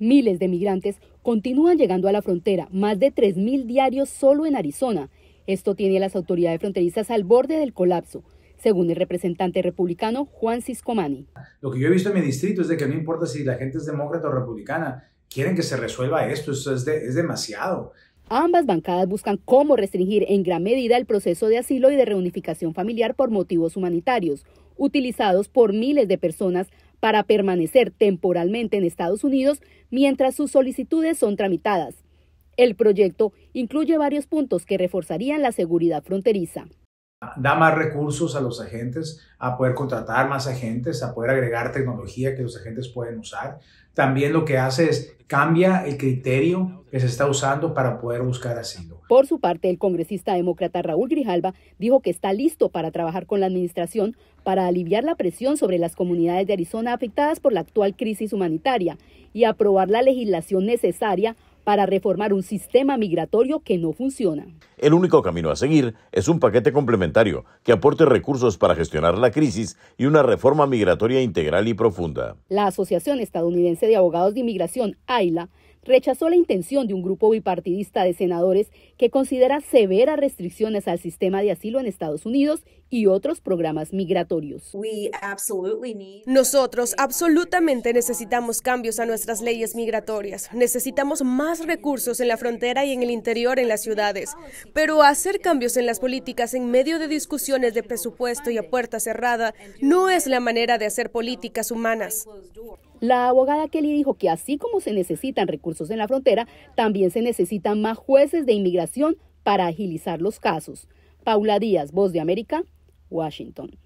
Miles de migrantes continúan llegando a la frontera, más de 3.000 diarios solo en Arizona. Esto tiene a las autoridades fronterizas al borde del colapso, según el representante republicano Juan Ciscomani. Lo que yo he visto en mi distrito es de que no importa si la gente es demócrata o republicana, quieren que se resuelva esto, esto es demasiado. Ambas bancadas buscan cómo restringir en gran medida el proceso de asilo y de reunificación familiar por motivos humanitarios, utilizados por miles de personas para permanecer temporalmente en Estados Unidos mientras sus solicitudes son tramitadas. El proyecto incluye varios puntos que reforzarían la seguridad fronteriza da más recursos a los agentes, a poder contratar más agentes, a poder agregar tecnología que los agentes pueden usar. También lo que hace es cambia el criterio que se está usando para poder buscar asilo. Por su parte, el congresista demócrata Raúl Grijalva dijo que está listo para trabajar con la administración para aliviar la presión sobre las comunidades de Arizona afectadas por la actual crisis humanitaria y aprobar la legislación necesaria para reformar un sistema migratorio que no funciona. El único camino a seguir es un paquete complementario que aporte recursos para gestionar la crisis y una reforma migratoria integral y profunda. La Asociación Estadounidense de Abogados de Inmigración, AILA, rechazó la intención de un grupo bipartidista de senadores que considera severas restricciones al sistema de asilo en Estados Unidos y otros programas migratorios. Nosotros absolutamente necesitamos cambios a nuestras leyes migratorias. Necesitamos más recursos en la frontera y en el interior en las ciudades. Pero hacer cambios en las políticas en medio de discusiones de presupuesto y a puerta cerrada no es la manera de hacer políticas humanas. La abogada Kelly dijo que así como se necesitan recursos en la frontera, también se necesitan más jueces de inmigración para agilizar los casos. Paula Díaz, Voz de América, Washington.